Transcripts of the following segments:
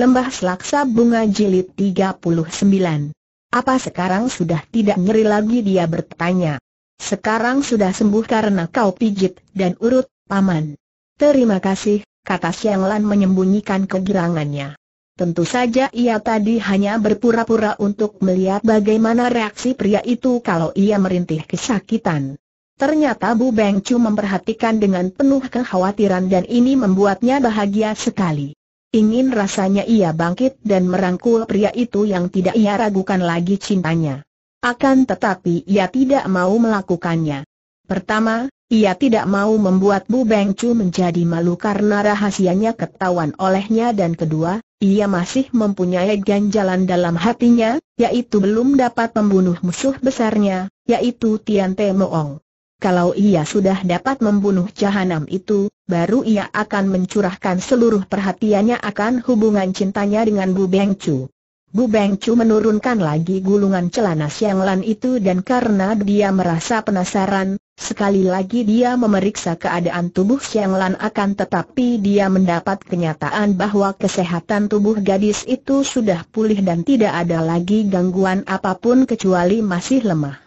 Lembah Selaksa Bunga Jilid 39 Apa sekarang sudah tidak nyeri lagi dia bertanya Sekarang sudah sembuh karena kau pijit dan urut, Paman Terima kasih, kata Siang Lan menyembunyikan kegirangannya Tentu saja ia tadi hanya berpura-pura untuk melihat bagaimana reaksi pria itu kalau ia merintih kesakitan Ternyata Bu Beng Chu memperhatikan dengan penuh kekhawatiran dan ini membuatnya bahagia sekali Ingin rasanya ia bangkit dan merangkul pria itu yang tidak ia ragukan lagi cintanya. Akan tetapi ia tidak mau melakukannya. Pertama, ia tidak mau membuat Bu Beng Chu menjadi malu karena rahasianya ketahuan olehnya dan kedua, ia masih mempunyai ganjalan dalam hatinya, yaitu belum dapat membunuh musuh besarnya, yaitu Tian Te Moong. Kalau ia sudah dapat membunuh jahanam itu, baru ia akan mencurahkan seluruh perhatiannya akan hubungan cintanya dengan Bu Beng Chu. Bu Beng Chu menurunkan lagi gulungan celana Siang Lan itu dan karena dia merasa penasaran, sekali lagi dia memeriksa keadaan tubuh Siang Lan akan tetapi dia mendapat kenyataan bahwa kesehatan tubuh gadis itu sudah pulih dan tidak ada lagi gangguan apapun kecuali masih lemah.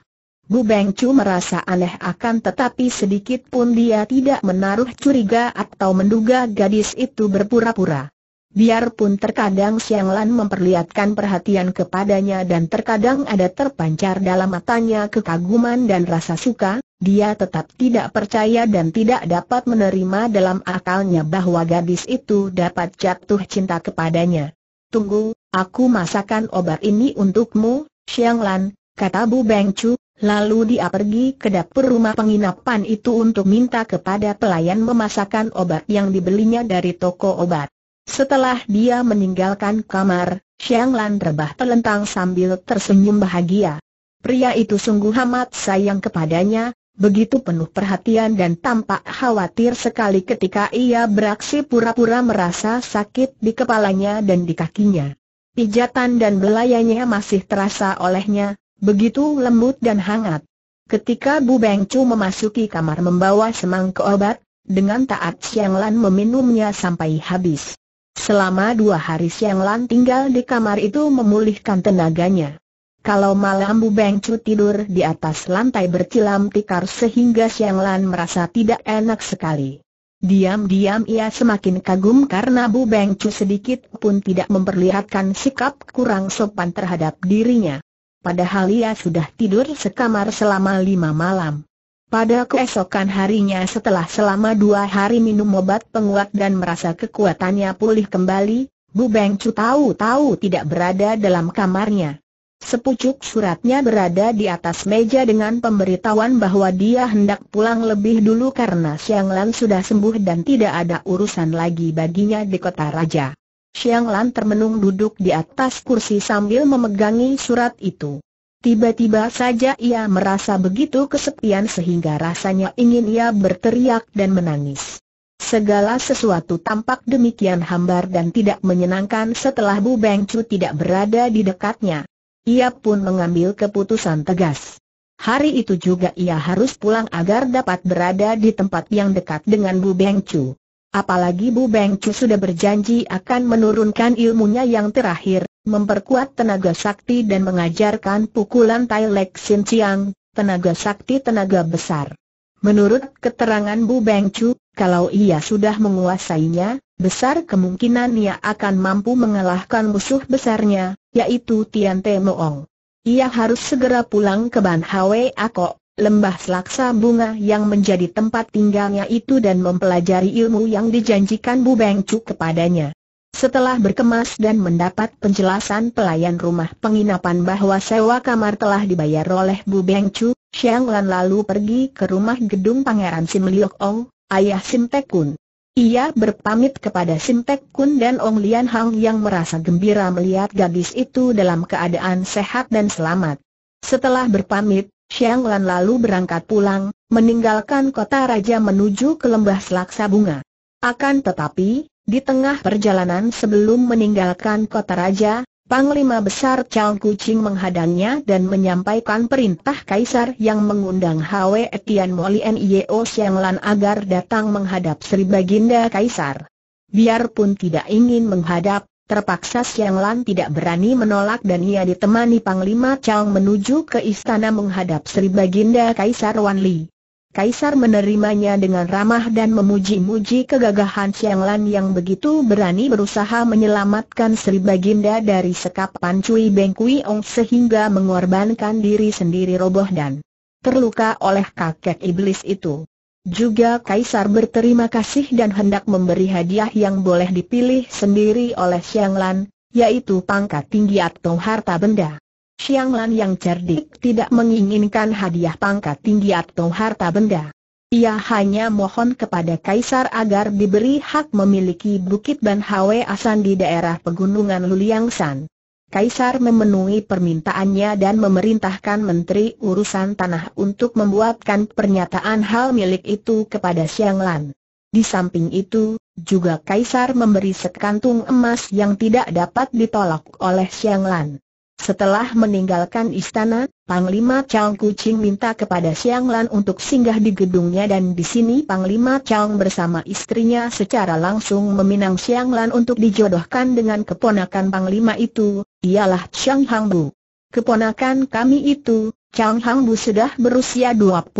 Bu Beng merasa aneh akan tetapi sedikit pun dia tidak menaruh curiga atau menduga gadis itu berpura-pura. Biarpun terkadang Siang Lan memperlihatkan perhatian kepadanya dan terkadang ada terpancar dalam matanya kekaguman dan rasa suka, dia tetap tidak percaya dan tidak dapat menerima dalam akalnya bahwa gadis itu dapat jatuh cinta kepadanya. Tunggu, aku masakan obat ini untukmu, Siang Lan, kata Bu Beng Chu, Lalu dia pergi ke dapur rumah penginapan itu untuk minta kepada pelayan memasakkan obat yang dibelinya dari toko obat. Setelah dia meninggalkan kamar, Xiang Lan rebah telentang sambil tersenyum bahagia. Pria itu sungguh amat sayang kepadanya, begitu penuh perhatian dan tampak khawatir sekali ketika ia beraksi pura-pura merasa sakit di kepalanya dan di kakinya. Pijatan dan belayannya masih terasa olehnya, Begitu lembut dan hangat. Ketika Bu Bengcu memasuki kamar membawa semangka obat, dengan taat Siang Lan meminumnya sampai habis. Selama dua hari Siang Lan tinggal di kamar itu memulihkan tenaganya. Kalau malam Bu Bengcu tidur di atas lantai bercilam tikar sehingga Siang Lan merasa tidak enak sekali. Diam-diam ia semakin kagum karena Bu Bengcu sedikit pun tidak memperlihatkan sikap kurang sopan terhadap dirinya padahal ia sudah tidur sekamar selama lima malam. Pada keesokan harinya setelah selama dua hari minum obat penguat dan merasa kekuatannya pulih kembali, Bu Beng Cu tahu-tahu tidak berada dalam kamarnya. Sepucuk suratnya berada di atas meja dengan pemberitahuan bahwa dia hendak pulang lebih dulu karena Siang Lan sudah sembuh dan tidak ada urusan lagi baginya di kota raja. Xiang Lan termenung duduk di atas kursi sambil memegangi surat itu. Tiba-tiba saja ia merasa begitu kesepian sehingga rasanya ingin ia berteriak dan menangis. Segala sesuatu tampak demikian hambar dan tidak menyenangkan setelah Bu Beng Chu tidak berada di dekatnya. Ia pun mengambil keputusan tegas. Hari itu juga ia harus pulang agar dapat berada di tempat yang dekat dengan Bu Beng Chu. Apalagi Bu Beng Chu sudah berjanji akan menurunkan ilmunya yang terakhir, memperkuat tenaga sakti dan mengajarkan pukulan Tai Lek Sin Chiang, tenaga sakti tenaga besar. Menurut keterangan Bu Beng Chu, kalau ia sudah menguasainya, besar kemungkinan ia akan mampu mengalahkan musuh besarnya, yaitu Tian Te Moong. Ia harus segera pulang ke Ban Hwe Ako, lembah selaksa bunga yang menjadi tempat tinggalnya itu dan mempelajari ilmu yang dijanjikan Bu Bengcu kepadanya. Setelah berkemas dan mendapat penjelasan pelayan rumah penginapan bahwa sewa kamar telah dibayar oleh Bu Bengcu, Xiang Lan lalu pergi ke rumah gedung Pangeran Sim Liok Ong, ayah Sim Tek Kun. Ia berpamit kepada Sim Tek Kun dan Ong Lian Hang yang merasa gembira melihat gadis itu dalam keadaan sehat dan selamat. Setelah berpamit, Xiang Lan lalu berangkat pulang, meninggalkan kota raja menuju ke lembah selaksa bunga. Akan tetapi, di tengah perjalanan sebelum meninggalkan kota raja, Panglima Besar Chang Kucing menghadangnya dan menyampaikan perintah Kaisar yang mengundang Hwe Etian Molien Yeo Lan agar datang menghadap Sri Baginda Kaisar. Biarpun tidak ingin menghadap, Terpaksa Siang Lan tidak berani menolak dan ia ditemani Panglima Chang menuju ke istana menghadap Sri Baginda Kaisar Wan Li. Kaisar menerimanya dengan ramah dan memuji-muji kegagahan Siang Lan yang begitu berani berusaha menyelamatkan Sri Baginda dari sekapan Cui Beng Kui Ong sehingga mengorbankan diri sendiri roboh dan terluka oleh kakek iblis itu. Juga Kaisar berterima kasih dan hendak memberi hadiah yang boleh dipilih sendiri oleh Xiang Lan, yaitu pangkat tinggi atau harta benda. Xiang Lan yang cerdik tidak menginginkan hadiah pangkat tinggi atau harta benda. Ia hanya mohon kepada Kaisar agar diberi hak memiliki Bukit Ban Hwe Asan di daerah pegunungan Luliangsan. Kaisar memenuhi permintaannya dan memerintahkan Menteri Urusan Tanah untuk membuatkan pernyataan hal milik itu kepada Siang Lan. Di samping itu, juga Kaisar memberi sekantung emas yang tidak dapat ditolak oleh Siang Lan. Setelah meninggalkan istana, Panglima Chang Kucing minta kepada Siang Lan untuk singgah di gedungnya dan di sini Panglima Chang bersama istrinya secara langsung meminang Siang Lan untuk dijodohkan dengan keponakan Panglima itu, ialah Chang Hang Bu. Keponakan kami itu, Chang Hang Bu sudah berusia 25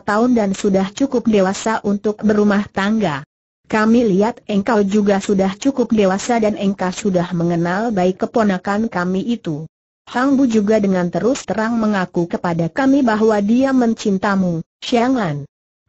tahun dan sudah cukup dewasa untuk berumah tangga. Kami lihat engkau juga sudah cukup dewasa dan engkau sudah mengenal baik keponakan kami itu. Hang Bu juga dengan terus terang mengaku kepada kami bahwa dia mencintamu, Xiang Lan.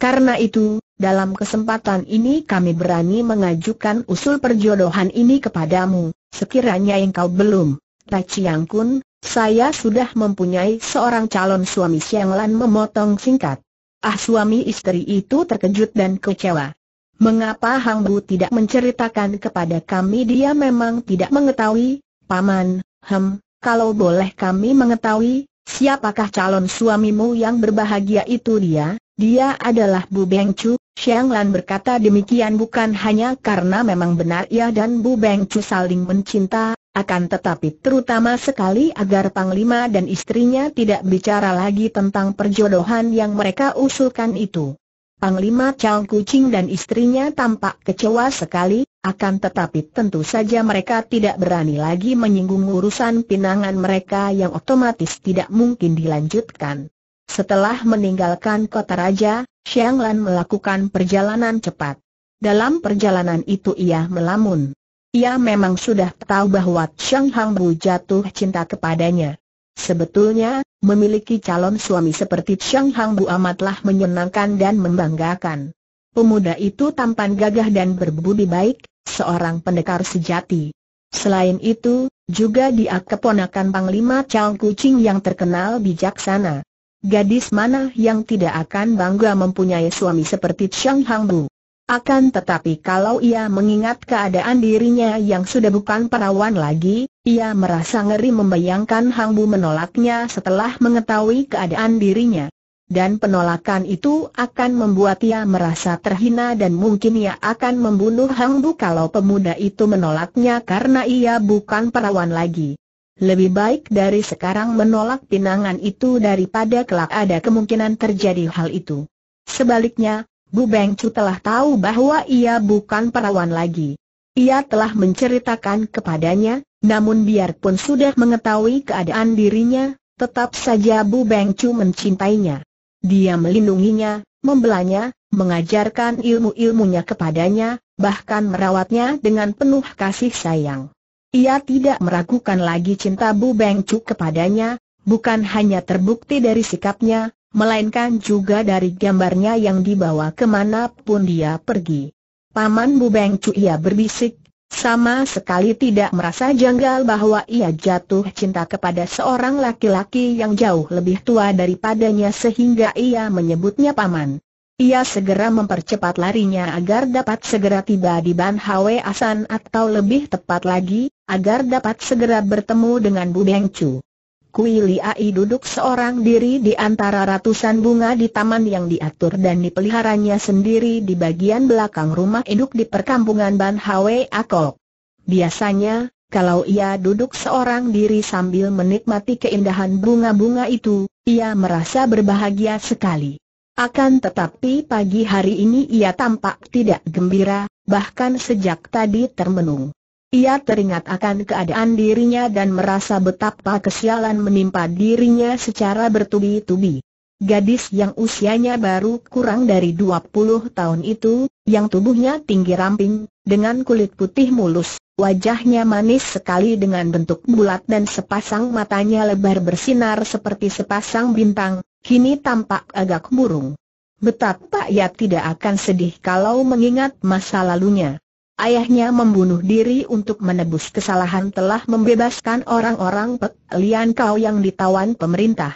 Karena itu, dalam kesempatan ini kami berani mengajukan usul perjodohan ini kepadamu, sekiranya engkau belum Tachiang Kun, saya sudah mempunyai seorang calon suami Siang Lan memotong singkat. Ah suami istri itu terkejut dan kecewa. Mengapa Hang Bu tidak menceritakan kepada kami dia memang tidak mengetahui, Paman, hem, kalau boleh kami mengetahui, siapakah calon suamimu yang berbahagia itu dia, dia adalah Bu Beng Chu, Xiang Lan berkata demikian bukan hanya karena memang benar ia ya dan Bu Beng Chu saling mencinta, akan tetapi terutama sekali agar Panglima dan istrinya tidak bicara lagi tentang perjodohan yang mereka usulkan itu. Panglima Chow Kucing dan istrinya tampak kecewa sekali, akan tetapi tentu saja mereka tidak berani lagi menyinggung urusan pinangan mereka yang otomatis tidak mungkin dilanjutkan. Setelah meninggalkan kota raja, Xiang Lan melakukan perjalanan cepat. Dalam perjalanan itu ia melamun. Ia memang sudah tahu bahwa Chang Hang Bu jatuh cinta kepadanya. Sebetulnya, memiliki calon suami seperti Chang Hang Bu amatlah menyenangkan dan membanggakan. Pemuda itu tampan gagah dan berbudi baik, seorang pendekar sejati. Selain itu, juga dia keponakan Panglima Chang Kucing yang terkenal bijaksana. Gadis mana yang tidak akan bangga mempunyai suami seperti Chang Hang Bu? Akan tetapi kalau ia mengingat keadaan dirinya yang sudah bukan perawan lagi, ia merasa ngeri membayangkan Hang Bu menolaknya setelah mengetahui keadaan dirinya. Dan penolakan itu akan membuat ia merasa terhina dan mungkin ia akan membunuh Hang Bu kalau pemuda itu menolaknya karena ia bukan perawan lagi. Lebih baik dari sekarang menolak pinangan itu daripada kelak ada kemungkinan terjadi hal itu. Sebaliknya, Bu Beng telah tahu bahwa ia bukan perawan lagi. Ia telah menceritakan kepadanya, namun biarpun sudah mengetahui keadaan dirinya, tetap saja Bu Beng mencintainya. Dia melindunginya, membelanya, mengajarkan ilmu-ilmunya kepadanya, bahkan merawatnya dengan penuh kasih sayang. Ia tidak meragukan lagi cinta Bu Beng kepadanya, bukan hanya terbukti dari sikapnya, melainkan juga dari gambarnya yang dibawa kemanapun dia pergi. Paman Bu Bubeng ia berbisik, sama sekali tidak merasa janggal bahwa ia jatuh cinta kepada seorang laki-laki yang jauh lebih tua daripadanya sehingga ia menyebutnya paman. Ia segera mempercepat larinya agar dapat segera tiba di Ban Hwe Asan atau lebih tepat lagi, agar dapat segera bertemu dengan Bu Beng Chu. Kui Ai duduk seorang diri di antara ratusan bunga di taman yang diatur dan dipeliharanya sendiri di bagian belakang rumah induk di perkampungan Ban Hwe Akok. Biasanya, kalau ia duduk seorang diri sambil menikmati keindahan bunga-bunga itu, ia merasa berbahagia sekali. Akan tetapi pagi hari ini ia tampak tidak gembira, bahkan sejak tadi termenung. Ia teringat akan keadaan dirinya dan merasa betapa kesialan menimpa dirinya secara bertubi-tubi. Gadis yang usianya baru kurang dari 20 tahun itu, yang tubuhnya tinggi ramping, dengan kulit putih mulus, wajahnya manis sekali dengan bentuk bulat dan sepasang matanya lebar bersinar seperti sepasang bintang, kini tampak agak murung. Betapa ia tidak akan sedih kalau mengingat masa lalunya. Ayahnya membunuh diri untuk menebus kesalahan telah membebaskan orang-orang Pek Lian Kau yang ditawan pemerintah.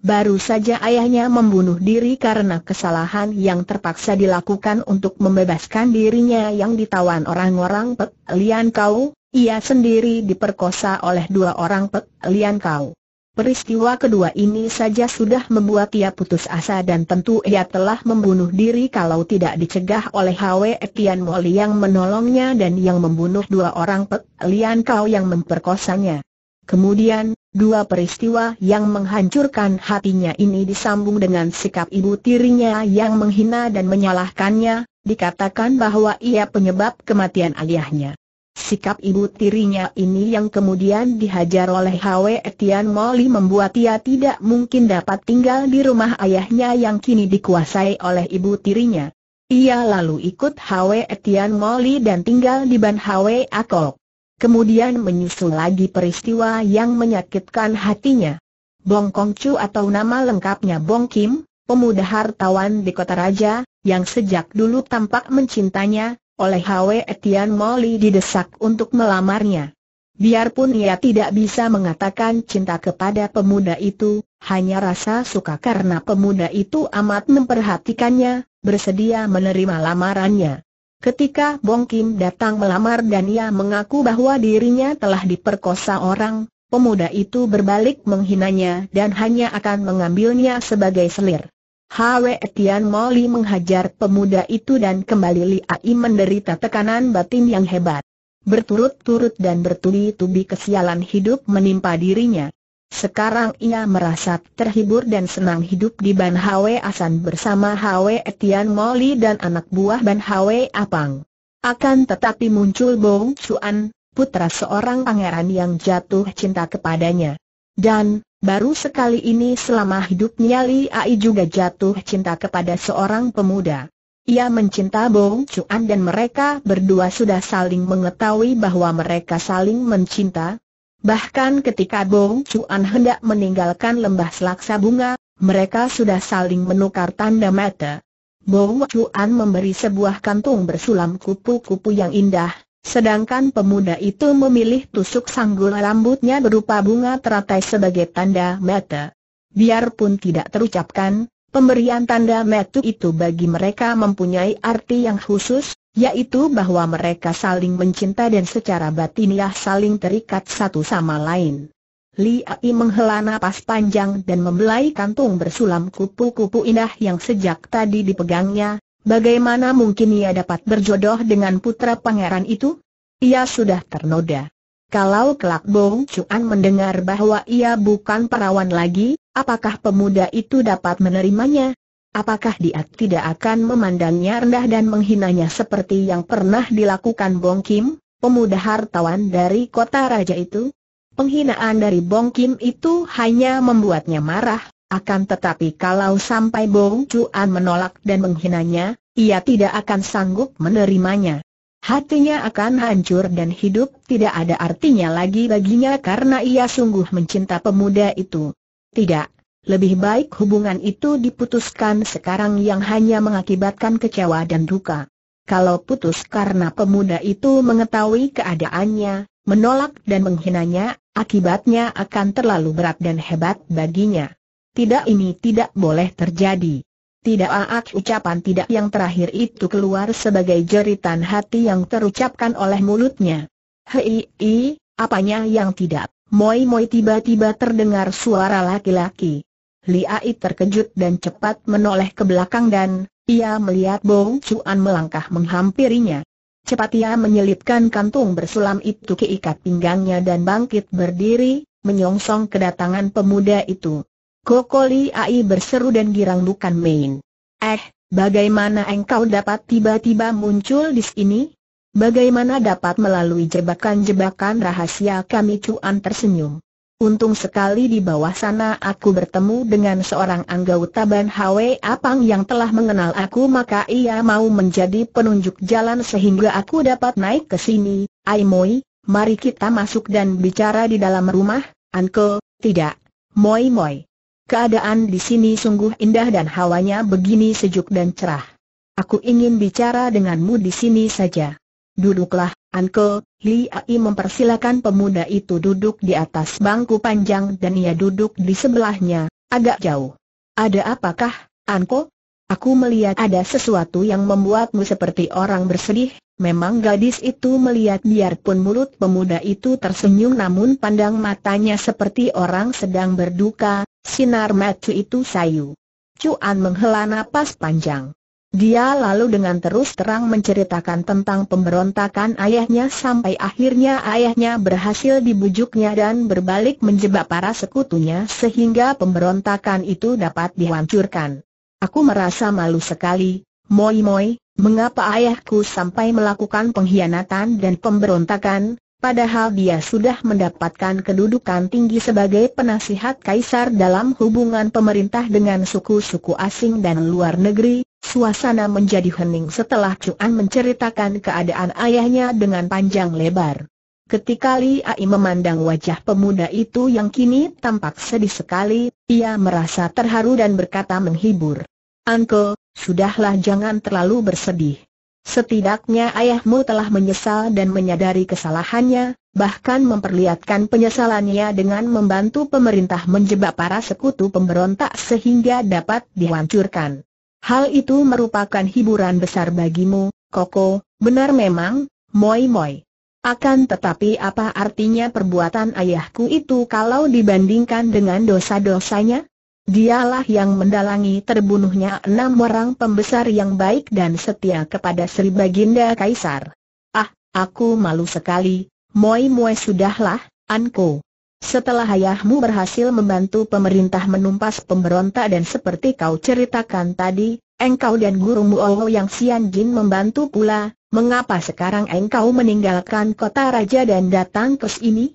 Baru saja ayahnya membunuh diri karena kesalahan yang terpaksa dilakukan untuk membebaskan dirinya yang ditawan orang-orang Pek Lian Kau, ia sendiri diperkosa oleh dua orang Pek Lian Kau. Peristiwa kedua ini saja sudah membuat ia putus asa dan tentu ia telah membunuh diri kalau tidak dicegah oleh Hwe Tian Moli yang menolongnya dan yang membunuh dua orang Pek Lian Kau yang memperkosanya. Kemudian, dua peristiwa yang menghancurkan hatinya ini disambung dengan sikap ibu tirinya yang menghina dan menyalahkannya, dikatakan bahwa ia penyebab kematian ayahnya. Sikap ibu tirinya ini yang kemudian dihajar oleh Hwe Etian Moli membuat ia tidak mungkin dapat tinggal di rumah ayahnya yang kini dikuasai oleh ibu tirinya. Ia lalu ikut Hwe Etian Moli dan tinggal di Ban Hwe Akok. Kemudian menyusul lagi peristiwa yang menyakitkan hatinya. Bong Kong Chu atau nama lengkapnya Bong Kim, pemuda hartawan di kota raja, yang sejak dulu tampak mencintanya, oleh Hwe Etian Moli didesak untuk melamarnya. Biarpun ia tidak bisa mengatakan cinta kepada pemuda itu, hanya rasa suka karena pemuda itu amat memperhatikannya, bersedia menerima lamarannya. Ketika Bong Kim datang melamar dan ia mengaku bahwa dirinya telah diperkosa orang, pemuda itu berbalik menghinanya dan hanya akan mengambilnya sebagai selir. Hwe Etian Moli menghajar pemuda itu dan kembali Li Ai menderita tekanan batin yang hebat. Berturut-turut dan bertubi-tubi kesialan hidup menimpa dirinya. Sekarang ia merasa terhibur dan senang hidup di Ban Hwe Asan bersama Hwe Etian Moli dan anak buah Ban Hwe Apang. Akan tetapi muncul Bong Chuan, putra seorang pangeran yang jatuh cinta kepadanya. Dan, Baru sekali ini selama hidupnya Li Ai juga jatuh cinta kepada seorang pemuda. Ia mencinta Bong Chuan dan mereka berdua sudah saling mengetahui bahwa mereka saling mencinta. Bahkan ketika Bong Chuan hendak meninggalkan lembah selaksa bunga, mereka sudah saling menukar tanda mata. Bong Chuan memberi sebuah kantung bersulam kupu-kupu yang indah, Sedangkan pemuda itu memilih tusuk sanggul rambutnya berupa bunga teratai sebagai tanda mata. Biarpun tidak terucapkan, pemberian tanda mata itu bagi mereka mempunyai arti yang khusus, yaitu bahwa mereka saling mencinta dan secara batiniah saling terikat satu sama lain. Li Ai menghela napas panjang dan membelai kantung bersulam kupu-kupu indah yang sejak tadi dipegangnya, Bagaimana mungkin ia dapat berjodoh dengan putra pangeran itu? Ia sudah ternoda. Kalau kelak Bong Chuan mendengar bahwa ia bukan perawan lagi, apakah pemuda itu dapat menerimanya? Apakah dia tidak akan memandangnya rendah dan menghinanya seperti yang pernah dilakukan Bong Kim, pemuda hartawan dari kota raja itu? Penghinaan dari Bong Kim itu hanya membuatnya marah, akan tetapi kalau sampai Bong Cuan menolak dan menghinanya, ia tidak akan sanggup menerimanya. Hatinya akan hancur dan hidup tidak ada artinya lagi baginya karena ia sungguh mencinta pemuda itu. Tidak, lebih baik hubungan itu diputuskan sekarang yang hanya mengakibatkan kecewa dan duka. Kalau putus karena pemuda itu mengetahui keadaannya, menolak dan menghinanya, akibatnya akan terlalu berat dan hebat baginya. Tidak ini tidak boleh terjadi. Tidak aak ucapan tidak yang terakhir itu keluar sebagai jeritan hati yang terucapkan oleh mulutnya. Hei, i, apanya yang tidak? Moi Moi tiba-tiba terdengar suara laki-laki. Liai terkejut dan cepat menoleh ke belakang dan ia melihat Bong Cuan melangkah menghampirinya. Cepat ia menyelipkan kantung bersulam itu ke ikat pinggangnya dan bangkit berdiri, menyongsong kedatangan pemuda itu. Kokoli Ai berseru dan girang bukan main. Eh, bagaimana engkau dapat tiba-tiba muncul di sini? Bagaimana dapat melalui jebakan-jebakan rahasia kami cuan tersenyum? Untung sekali di bawah sana aku bertemu dengan seorang anggota Ban Hwe Apang yang telah mengenal aku maka ia mau menjadi penunjuk jalan sehingga aku dapat naik ke sini. Ai Moi, mari kita masuk dan bicara di dalam rumah, Uncle. tidak, Moi Moi. Keadaan di sini sungguh indah dan hawanya begini sejuk dan cerah. Aku ingin bicara denganmu di sini saja. Duduklah, Anko, Li Ai mempersilakan pemuda itu duduk di atas bangku panjang dan ia duduk di sebelahnya, agak jauh. Ada apakah, Anko? Aku melihat ada sesuatu yang membuatmu seperti orang bersedih, memang gadis itu melihat biarpun mulut pemuda itu tersenyum namun pandang matanya seperti orang sedang berduka, Sinar mata itu sayu. Cuan menghela napas panjang. Dia lalu dengan terus terang menceritakan tentang pemberontakan ayahnya sampai akhirnya ayahnya berhasil dibujuknya dan berbalik menjebak para sekutunya sehingga pemberontakan itu dapat dihancurkan. Aku merasa malu sekali, Moi Moi, mengapa ayahku sampai melakukan pengkhianatan dan pemberontakan, Padahal dia sudah mendapatkan kedudukan tinggi sebagai penasihat kaisar dalam hubungan pemerintah dengan suku-suku asing dan luar negeri, suasana menjadi hening setelah Cuan menceritakan keadaan ayahnya dengan panjang lebar. Ketika Li Ai memandang wajah pemuda itu yang kini tampak sedih sekali, ia merasa terharu dan berkata menghibur. Uncle, sudahlah jangan terlalu bersedih. Setidaknya ayahmu telah menyesal dan menyadari kesalahannya, bahkan memperlihatkan penyesalannya dengan membantu pemerintah menjebak para sekutu pemberontak sehingga dapat dihancurkan. Hal itu merupakan hiburan besar bagimu, Koko, benar memang, Moi Moi. Akan tetapi apa artinya perbuatan ayahku itu kalau dibandingkan dengan dosa-dosanya? Dialah yang mendalangi terbunuhnya enam orang pembesar yang baik dan setia kepada Sri Baginda Kaisar. Ah, aku malu sekali, Moi Moi sudahlah, Anko. Setelah ayahmu berhasil membantu pemerintah menumpas pemberontak dan seperti kau ceritakan tadi, engkau dan gurumu Olo yang Sian Jin membantu pula, mengapa sekarang engkau meninggalkan kota raja dan datang ke sini?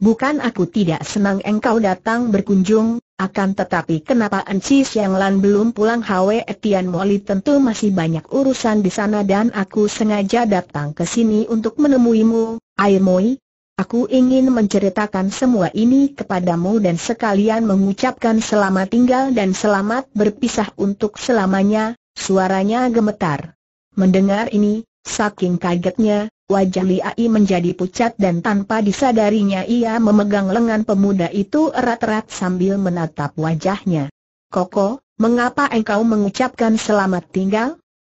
Bukan aku tidak senang engkau datang berkunjung, akan tetapi kenapa Enci Siang Lan belum pulang Hwe Etian Moli tentu masih banyak urusan di sana dan aku sengaja datang ke sini untuk menemuimu, Moi. Aku ingin menceritakan semua ini kepadamu dan sekalian mengucapkan selamat tinggal dan selamat berpisah untuk selamanya, suaranya gemetar. Mendengar ini, saking kagetnya, Wajah Li Ai menjadi pucat dan tanpa disadarinya ia memegang lengan pemuda itu erat-erat sambil menatap wajahnya. Koko, mengapa engkau mengucapkan selamat tinggal?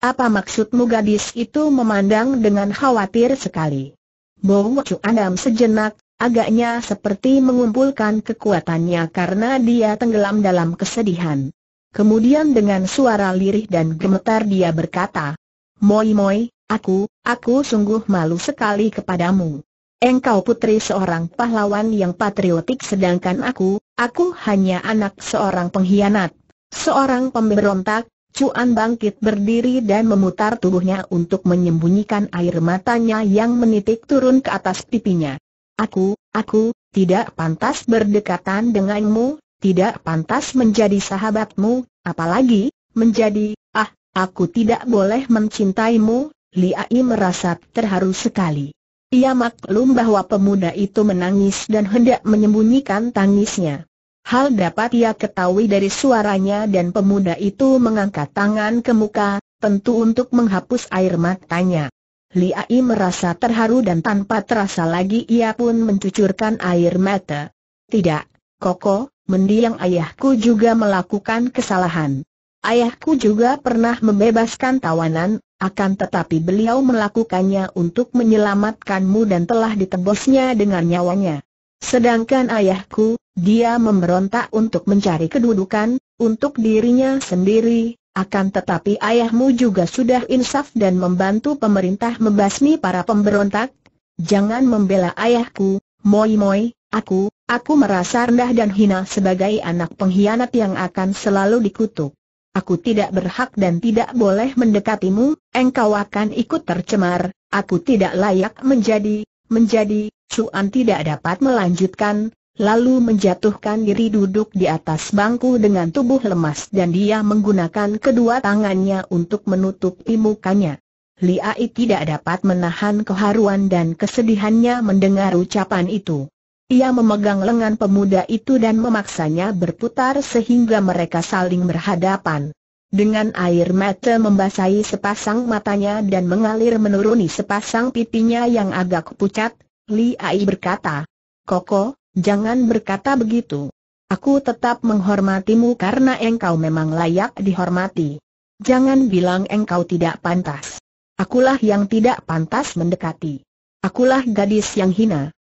Apa maksudmu gadis itu memandang dengan khawatir sekali? Bo Chu Adam sejenak, agaknya seperti mengumpulkan kekuatannya karena dia tenggelam dalam kesedihan. Kemudian dengan suara lirih dan gemetar dia berkata, Moi moi, Aku, aku sungguh malu sekali kepadamu. Engkau putri seorang pahlawan yang patriotik sedangkan aku, aku hanya anak seorang pengkhianat, seorang pemberontak. Cuan bangkit berdiri dan memutar tubuhnya untuk menyembunyikan air matanya yang menitik turun ke atas pipinya. Aku, aku, tidak pantas berdekatan denganmu, tidak pantas menjadi sahabatmu, apalagi, menjadi, ah, aku tidak boleh mencintaimu, Liai merasa terharu sekali. Ia maklum bahwa pemuda itu menangis dan hendak menyembunyikan tangisnya. Hal dapat ia ketahui dari suaranya dan pemuda itu mengangkat tangan ke muka, tentu untuk menghapus air matanya. Liai merasa terharu dan tanpa terasa lagi ia pun mencucurkan air mata. Tidak, Koko, mendiang ayahku juga melakukan kesalahan. Ayahku juga pernah membebaskan tawanan, akan tetapi beliau melakukannya untuk menyelamatkanmu dan telah ditebusnya dengan nyawanya. Sedangkan ayahku, dia memberontak untuk mencari kedudukan, untuk dirinya sendiri, akan tetapi ayahmu juga sudah insaf dan membantu pemerintah membasmi para pemberontak. Jangan membela ayahku, moi moi, aku, aku merasa rendah dan hina sebagai anak pengkhianat yang akan selalu dikutuk. Aku tidak berhak dan tidak boleh mendekatimu, engkau akan ikut tercemar, aku tidak layak menjadi, menjadi, Cuan tidak dapat melanjutkan, lalu menjatuhkan diri duduk di atas bangku dengan tubuh lemas dan dia menggunakan kedua tangannya untuk menutupi mukanya. Ai tidak dapat menahan keharuan dan kesedihannya mendengar ucapan itu. Ia memegang lengan pemuda itu dan memaksanya berputar sehingga mereka saling berhadapan. Dengan air mata membasahi sepasang matanya dan mengalir menuruni sepasang pipinya yang agak pucat, Li Ai berkata, Koko, jangan berkata begitu. Aku tetap menghormatimu karena engkau memang layak dihormati. Jangan bilang engkau tidak pantas. Akulah yang tidak pantas mendekati. Akulah gadis yang hina.